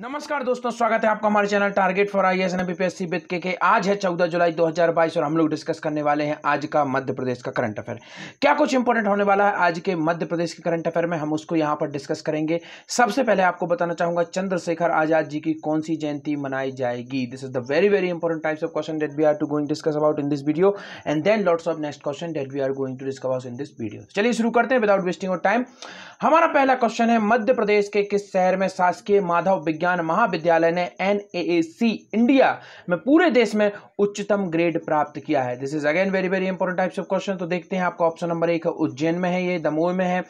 नमस्कार दोस्तों स्वागत है आपका हमारे channel target for I S N BPSC के, के आज है 14 जुलाई 2022 और हम लोग डिस्कस करने वाले हैं आज का मध्य प्रदेश का करंट अफेयर क्या कुछ इंपॉर्टेंट होने वाला है आज के मध्य प्रदेश के करंट अफेयर में हम उसको यहां पर डिस्कस करेंगे सबसे पहले आपको बताना चाहूंगा चंद्रशेखर आजाद जी की कौन सी जयंती मनाई जाएगी this is the very very important types of question that we are to going discuss about in this video and then lots of next question that we are going to discuss in this video चलिए शुरू करते हैं without wasting of time हमारा पहला question है मध्य प्रदेश के किस शहर में शासकीय माधव विज्ञान विज्ञान महाविद्यालय ने एन इंडिया में पूरे देश में उच्चतम ग्रेड प्राप्त किया है this is again very very important types of question तो देखते हैं आपका ऑप्शन नंबर एक उज्जैन में है ये दमोह में है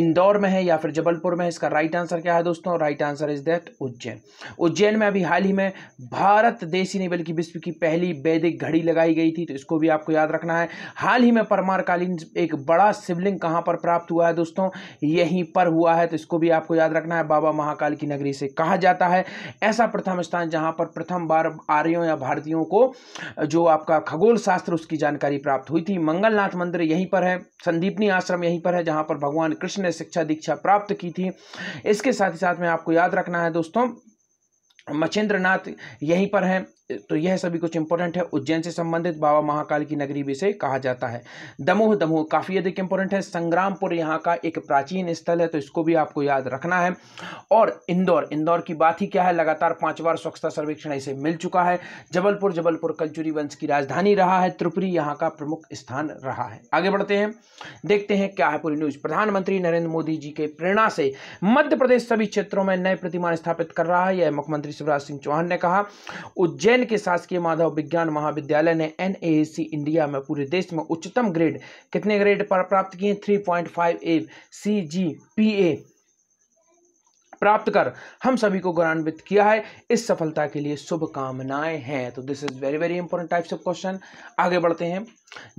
इंदौर में है या फिर जबलपुर में इसका राइट आंसर क्या है दोस्तों right answer is that Ujjain Ujjain में अभी हाल ही में भारत देश ही नहीं बल्कि विश्व की पहली वैदिक घड़ी लगाई गई थी तो इसको भी आपको याद रखना है हाल ही में परमारकालीन एक बड़ा शिवलिंग कहाँ पर प्राप्त हुआ है दोस्तों यहीं पर हुआ है तो इसको भी आपको याद रखना है बाबा महाकाल की नगरी से कहा जाता है ऐसा प्रथम स्थान जहाँ पर प्रथम बार आर्यों या भारतीयों को जो आपका खगोल शास्त्र उसकी जानकारी प्राप्त हुई थी मंगलनाथ मंदिर यहीं पर है संदीपनी आश्रम यहीं पर है जहाँ पर भगवान कृष्ण ने शिक्षा दीक्षा प्राप्त की थी इसके साथ ही साथ में आपको याद रखना है दोस्तों मचेंद्र यहीं पर हैं तो यह सभी कुछ इंपॉर्टेंट है उज्जैन से संबंधित बाबा महाकाल की नगरी भी से कहा जाता है दमोह दमोह काफ़ी अधिक इंपॉर्टेंट है संग्रामपुर यहाँ का एक प्राचीन स्थल है तो इसको भी आपको याद रखना है और इंदौर इंदौर की बात ही क्या है लगातार पांच बार स्वच्छता सर्वेक्षण इसे मिल चुका है जबलपुर जबलपुर कलचुरी वंश की राजधानी रहा है त्रिपुरी यहाँ का प्रमुख स्थान रहा है आगे बढ़ते हैं देखते हैं क्या है पूरी न्यूज प्रधानमंत्री नरेंद्र मोदी जी के प्रेरणा से मध्य प्रदेश सभी क्षेत्रों में नए प्रतिमान स्थापित कर रहा है यह मुख्यमंत्री शिवराज सिंह चौहान ने कहा उज्जैन उज्जैन के शासकीय माधव विज्ञान महाविद्यालय ने एन इंडिया में पूरे देश में उच्चतम ग्रेड कितने ग्रेड पर प्राप्त किए थ्री पॉइंट फाइव ए प्राप्त कर हम सभी को गौरवान्वित किया है इस सफलता के लिए शुभकामनाएं हैं तो this is very very important types of question आगे बढ़ते हैं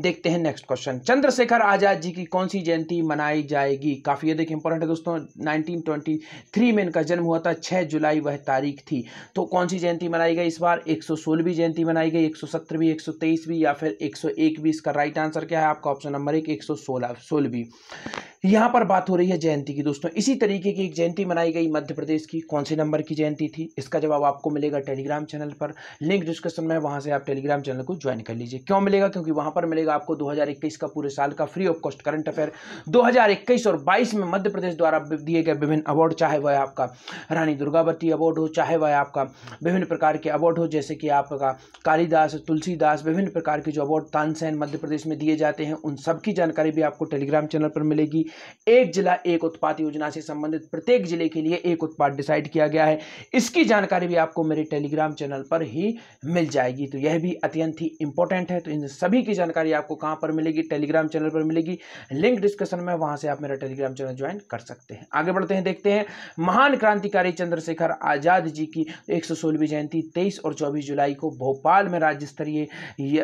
देखते हैं नेक्स्ट क्वेश्चन चंद्रशेखर आजाद जी की कौन सी जयंती मनाई जाएगी काफी अधिक इंपॉर्टेंट है दोस्तों 1923 में इनका जन्म हुआ था 6 जुलाई वह तारीख थी तो कौन सी जयंती मनाई गई इस बार 116वीं जयंती मनाई गई 117वीं 123वीं या फिर 101वीं इसका राइट आंसर क्या है आपका ऑप्शन नंबर एक एक सौ सोलहवीं यहाँ पर बात हो रही है जयंती की दोस्तों इसी तरीके की एक जयंती मनाई गई मध्य प्रदेश की कौन से नंबर की जयंती थी इसका जवाब आपको मिलेगा टेलीग्राम चैनल पर लिंक डिस्क्रिप्शन में वहाँ से आप टेलीग्राम चैनल को ज्वाइन कर लीजिए क्यों मिलेगा क्योंकि वहाँ पर ऑफर मिलेगा आपको 2021 का पूरे साल का free of cost current affair 2021 और 22 में मध्य प्रदेश द्वारा दिए गए विभिन्न अवार्ड चाहे वह आपका रानी दुर्गावती अवार्ड हो चाहे वह आपका विभिन्न प्रकार के अवार्ड हो जैसे कि आपका कालिदास तुलसीदास विभिन्न प्रकार के जो अवार्ड तानसेन मध्य प्रदेश में दिए जाते हैं उन सबकी जानकारी भी आपको टेलीग्राम चैनल पर मिलेगी एक जिला एक उत्पाद योजना से संबंधित प्रत्येक जिले के लिए एक उत्पाद डिसाइड किया गया है इसकी जानकारी भी आपको मेरे टेलीग्राम चैनल पर ही मिल जाएगी तो यह भी अत्यंत ही इंपॉर्टेंट है तो इन सभी की जानकारी जानकारी आपको कहाँ पर मिलेगी टेलीग्राम चैनल पर मिलेगी लिंक डिस्कशन में वहाँ से आप मेरा टेलीग्राम चैनल ज्वाइन कर सकते हैं आगे बढ़ते हैं देखते हैं महान क्रांतिकारी चंद्रशेखर आज़ाद जी की एक जयंती तेईस और चौबीस जुलाई को भोपाल में राज्य स्तरीय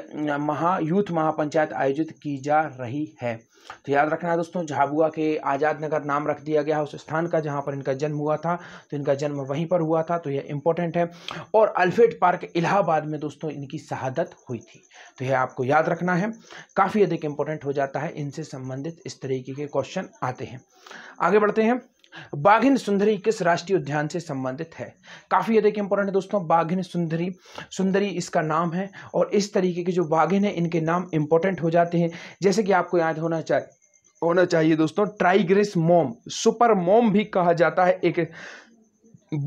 महा यूथ महापंचायत आयोजित की जा रही है तो याद रखना है दोस्तों झाबुआ के आज़ाद नगर नाम रख दिया गया है उस स्थान का जहाँ पर इनका जन्म हुआ था तो इनका जन्म वहीं पर हुआ था तो यह इंपॉर्टेंट है और अल्फेड पार्क इलाहाबाद में दोस्तों इनकी शहादत हुई थी तो यह आपको याद रखना है काफ़ी अधिक इम्पोर्टेंट हो जाता है इनसे संबंधित इस तरीके के क्वेश्चन आते हैं आगे बढ़ते हैं बाघिन सुंदरी किस राष्ट्रीय उद्यान से संबंधित है काफ़ी अधिक इंपॉर्टेंट है दोस्तों बाघिन सुंदरी सुंदरी इसका नाम है और इस तरीके के जो बाघिन है इनके नाम इंपॉर्टेंट हो जाते हैं जैसे कि आपको याद होना चाहिए होना चाहिए दोस्तों ट्राइग्रिस मोम सुपर मोम भी कहा जाता है एक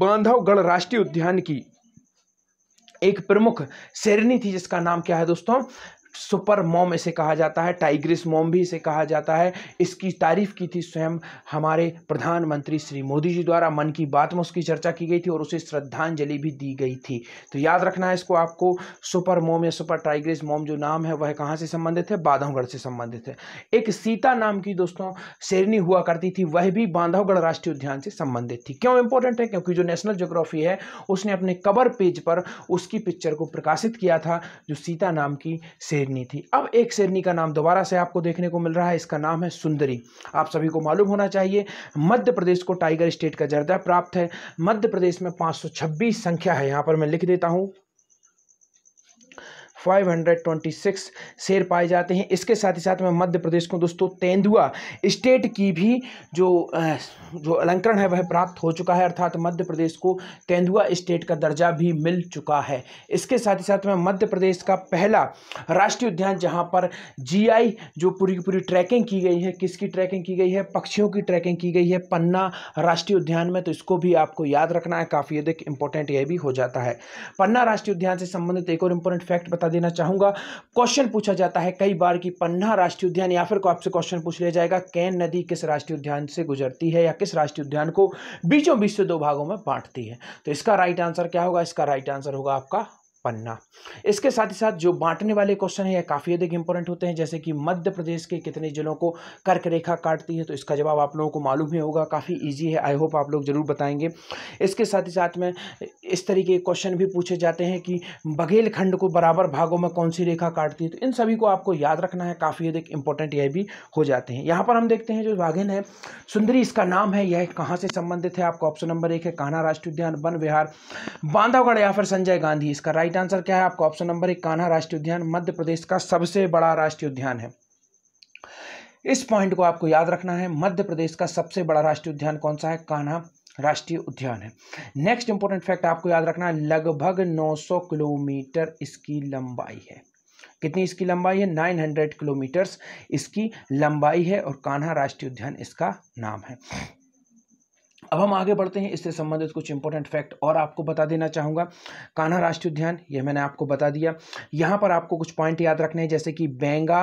बांधवगढ़ राष्ट्रीय उद्यान की एक प्रमुख शेरनी थी जिसका नाम क्या है दोस्तों सुपर मॉम इसे कहा जाता है टाइग्रिस मॉम भी इसे कहा जाता है इसकी तारीफ की थी स्वयं हमारे प्रधानमंत्री श्री मोदी जी द्वारा मन की बात में उसकी चर्चा की गई थी और उसे श्रद्धांजलि भी दी गई थी तो याद रखना है इसको आपको सुपर मोम या सुपर टाइग्रिस मोम जो नाम है वह कहाँ से संबंधित है बांधवगढ़ से संबंधित है एक सीता नाम की दोस्तों शेरनी हुआ करती थी वह भी बांधवगढ़ राष्ट्रीय उद्यान से संबंधित थी क्यों इंपॉर्टेंट है क्योंकि जो नेशनल जोग्राफी है उसने अपने कवर पेज पर उसकी पिक्चर को प्रकाशित किया था जो सीता नाम की शेर शेरनी थी अब एक शेरनी का नाम दोबारा से आपको देखने को मिल रहा है इसका नाम है सुंदरी आप सभी को मालूम होना चाहिए मध्य प्रदेश को टाइगर स्टेट का जर्दा प्राप्त है मध्य प्रदेश में पाँच संख्या है यहाँ पर मैं लिख देता हूँ 526 शेर पाए जाते हैं इसके साथ ही साथ में मध्य प्रदेश को दोस्तों तेंदुआ स्टेट की भी जो जो अलंकरण है वह प्राप्त हो चुका है अर्थात मध्य प्रदेश को तेंदुआ स्टेट का दर्जा भी मिल चुका है इसके साथ ही साथ में मध्य प्रदेश का पहला राष्ट्रीय उद्यान जहाँ पर जीआई जो पूरी की पूरी ट्रैकिंग की गई है किसकी ट्रैकिंग की गई है पक्षियों की ट्रैकिंग की गई है पन्ना राष्ट्रीय उद्यान में तो इसको भी आपको याद रखना है काफ़ी अधिक इंपॉर्टेंट यह भी हो जाता है पन्ना राष्ट्रीय उद्यान से संबंधित एक और इम्पोर्टेंट फैक्ट बता देना चाहूंगा क्वेश्चन पूछा जाता है कई बार कि पन्ना राष्ट्रीय उद्यान या फिर आपसे क्वेश्चन पूछ लिया जाएगा कैन नदी किस राष्ट्रीय उद्यान से गुजरती है या किस राष्ट्रीय उद्यान को बीचों बीच से दो भागों में बांटती है तो इसका राइट आंसर क्या होगा इसका राइट आंसर होगा आपका पन्ना इसके साथ ही साथ जो बांटने वाले क्वेश्चन हैं यह काफ़ी अधिक इंपॉर्टेंट होते हैं जैसे कि मध्य प्रदेश के कितने जिलों को कर्क रेखा काटती है तो इसका जवाब आप लोगों को मालूम ही होगा काफ़ी ईजी है आई होप आप लोग जरूर बताएंगे इसके साथ ही साथ में इस तरीके के क्वेश्चन भी पूछे जाते हैं कि बघेलखंड को बराबर भागों में कौन सी रेखा काटती है तो इन सभी को आपको याद रखना है काफ़ी अधिक इंपॉर्टेंट यह भी हो जाते हैं यहाँ पर हम देखते हैं जो बाघेन है सुंदरी इसका नाम है यह कहाँ से संबंधित है आपका ऑप्शन नंबर एक है कान्हा राष्ट्रीय उद्यान वन विहार बांधवगढ़ या फिर संजय गांधी इसका राइट राइट आंसर क्या है आपका ऑप्शन नंबर एक कान्हा राष्ट्रीय उद्यान मध्य प्रदेश का सबसे बड़ा राष्ट्रीय उद्यान है इस पॉइंट को आपको याद रखना है मध्य प्रदेश का सबसे बड़ा राष्ट्रीय उद्यान कौन सा है कान्हा राष्ट्रीय उद्यान है नेक्स्ट इंपॉर्टेंट फैक्ट आपको याद रखना है लगभग 900 किलोमीटर इसकी लंबाई है कितनी इसकी लंबाई है 900 किलोमीटर्स इसकी लंबाई है और कान्हा राष्ट्रीय उद्यान इसका नाम है अब हम आगे बढ़ते हैं इससे संबंधित कुछ इंपॉर्टेंट फैक्ट और आपको बता देना चाहूँगा कान्हा राष्ट्रीय उद्यान यह मैंने आपको बता दिया यहाँ पर आपको कुछ पॉइंट याद रखने हैं जैसे कि बैंगा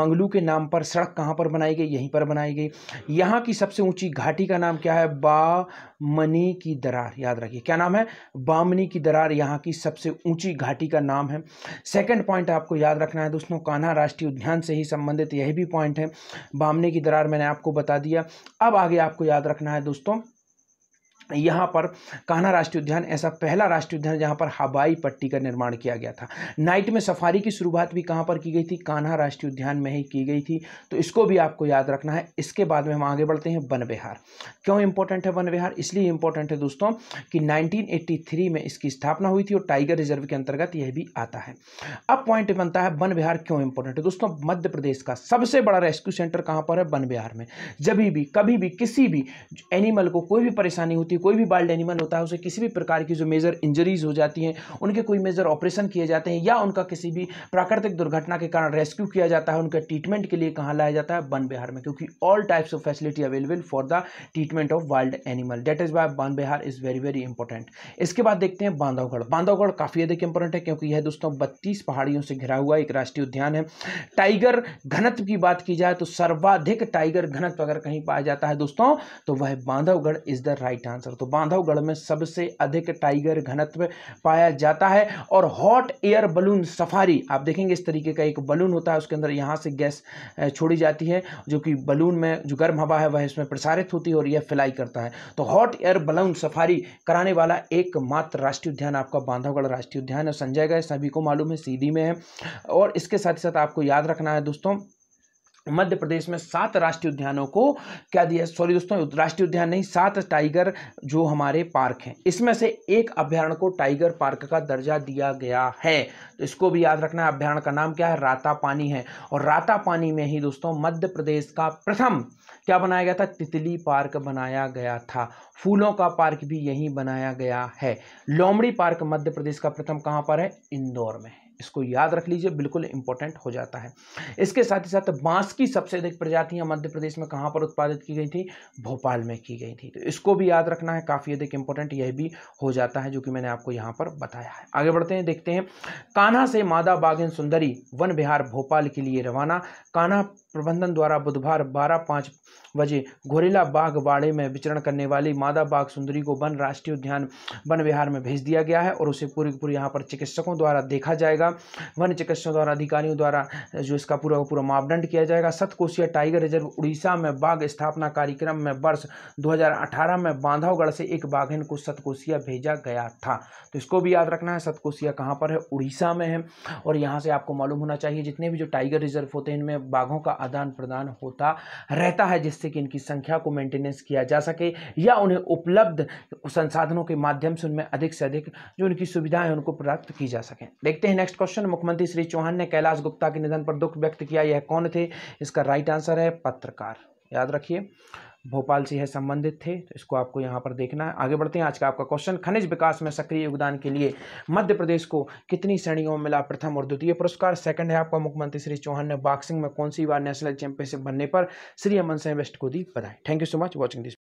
मंगलू के नाम पर सड़क कहाँ पर बनाई गई यहीं पर बनाई गई यहाँ की सबसे ऊँची घाटी का नाम क्या है बामनी की दरार याद रखिए क्या नाम है बामनी की दरार यहाँ की सबसे ऊँची घाटी का नाम है सेकेंड पॉइंट आपको याद रखना है दोस्तों कान्हा राष्ट्रीय उद्यान से ही संबंधित यह भी पॉइंट है बामनी की दरार मैंने आपको बता दिया अब आगे आपको याद रखना है दोस्तों यहाँ पर कान्हा राष्ट्रीय उद्यान ऐसा पहला राष्ट्रीय उद्यान जहाँ पर हवाई पट्टी का निर्माण किया गया था नाइट में सफारी की शुरुआत भी कहाँ पर की गई थी कान्हा राष्ट्रीय उद्यान में ही की गई थी तो इसको भी आपको याद रखना है इसके बाद में हम आगे बढ़ते हैं वन विहार क्यों इंपॉर्टेंट है वन विहार इसलिए इंपॉर्टेंट है दोस्तों कि नाइनटीन में इसकी स्थापना हुई थी और टाइगर रिजर्व के अंतर्गत यह भी आता है अब पॉइंट बनता है वन विहार क्यों इंपॉर्टेंट है दोस्तों मध्य प्रदेश का सबसे बड़ा रेस्क्यू सेंटर कहाँ पर है वन विहार में जब भी कभी भी किसी भी एनिमल को कोई भी परेशानी होती कोई भी वाइल्ड एनिमल होता है उसे किसी भी प्रकार की जो मेजर इंजरीज हो जाती हैं उनके कोई मेजर ऑपरेशन किए जाते हैं या उनका किसी भी प्राकृतिक दुर्घटना के कारण रेस्क्यू किया जाता है उनका ट्रीटमेंट के लिए कहाँ लाया जाता है वन बिहार में क्योंकि all types of facility available for the treatment of wild animal that is why Van Vihar is very very important इसके बाद देखते हैं बांधवगढ़ बांधवगढ़ काफ़ी अधिक इंपॉर्टेंट है क्योंकि यह दोस्तों बत्तीस पहाड़ियों से घिरा हुआ एक राष्ट्रीय उद्यान है टाइगर घनत्व की बात की जाए तो सर्वाधिक टाइगर घनत्व अगर कहीं पाया जाता है दोस्तों तो वह Bandhavgarh is the right answer answer तो बांधवगढ़ में सबसे अधिक टाइगर घनत्व पाया जाता है और हॉट एयर बलून सफारी आप देखेंगे इस तरीके का एक बलून होता है उसके अंदर यहाँ से गैस छोड़ी जाती है जो कि बलून में जो गर्म हवा है वह इसमें प्रसारित होती है और यह फ्लाई करता है तो हॉट एयर बलून सफारी कराने वाला एकमात्र राष्ट्रीय उद्यान आपका बांधवगढ़ राष्ट्रीय उद्यान है संजय गए सभी को मालूम है सीधी में है और इसके साथ साथ आपको याद रखना है दोस्तों मध्य प्रदेश में सात राष्ट्रीय उद्यानों को क्या दिया सॉरी दोस्तों राष्ट्रीय उद्यान नहीं सात टाइगर जो हमारे पार्क हैं इसमें से एक अभ्यारण को टाइगर पार्क का दर्जा दिया गया है तो इसको भी याद रखना है अभ्यारण का नाम क्या है राता पानी है और राता पानी में ही दोस्तों मध्य प्रदेश का प्रथम क्या बनाया गया था तितली पार्क बनाया गया था फूलों का पार्क भी यहीं बनाया गया है लोमड़ी पार्क मध्य प्रदेश का प्रथम कहाँ पर है इंदौर में है इसको याद रख लीजिए बिल्कुल इंपॉर्टेंट हो जाता है इसके साथ ही साथ बांस की सबसे अधिक प्रजातियां मध्य प्रदेश में कहां पर उत्पादित की गई थी भोपाल में की गई थी तो इसको भी याद रखना है काफ़ी अधिक इंपॉर्टेंट यह भी हो जाता है जो कि मैंने आपको यहां पर बताया है आगे बढ़ते हैं देखते हैं कान्हा से मादा बाघिन सुंदरी वन विहार भोपाल के लिए रवाना कान्हा प्रबंधन द्वारा बुधवार बारह पाँच बजे घोरेला बाघ बाड़े में विचरण करने वाली मादा बाघ सुंदरी को वन राष्ट्रीय उद्यान वन विहार में भेज दिया गया है और उसे पूरी पूरी यहाँ पर चिकित्सकों द्वारा देखा जाएगा वन चिकित्सकों द्वारा अधिकारियों द्वारा जो इसका पूरा पूरा मापदंड किया जाएगा सतकोसिया टाइगर रिजर्व उड़ीसा में बाघ स्थापना कार्यक्रम में वर्ष दो में बांधवगढ़ से एक बाघिन को सतकोसिया भेजा गया था तो इसको भी याद रखना है सतकोसिया कहाँ पर है उड़ीसा में है और यहाँ से आपको मालूम होना चाहिए जितने भी जो टाइगर रिजर्व होते हैं इनमें बाघों का आदान प्रदान होता रहता है जिससे कि इनकी संख्या को मेंटेनेंस किया जा सके या उन्हें उपलब्ध संसाधनों के माध्यम से उनमें अधिक से अधिक जो उनकी सुविधाएं उनको प्राप्त की जा सके देखते हैं नेक्स्ट क्वेश्चन मुख्यमंत्री श्री चौहान ने कैलाश गुप्ता के निधन पर दुख व्यक्त किया यह कौन थे इसका राइट आंसर है पत्रकार याद रखिए भोपाल से यह संबंधित थे तो इसको आपको यहाँ पर देखना है आगे बढ़ते हैं आज का आपका क्वेश्चन खनिज विकास में सक्रिय योगदान के लिए मध्य प्रदेश को कितनी श्रेणियों में मिला प्रथम और द्वितीय पुरस्कार सेकंड है आपका मुख्यमंत्री श्री चौहान ने बॉक्सिंग में कौन सी बार नेशनल चैंपियनशिप बनने पर श्री अमन सिंह वेस्ट को दी बधाई thank you so much watching this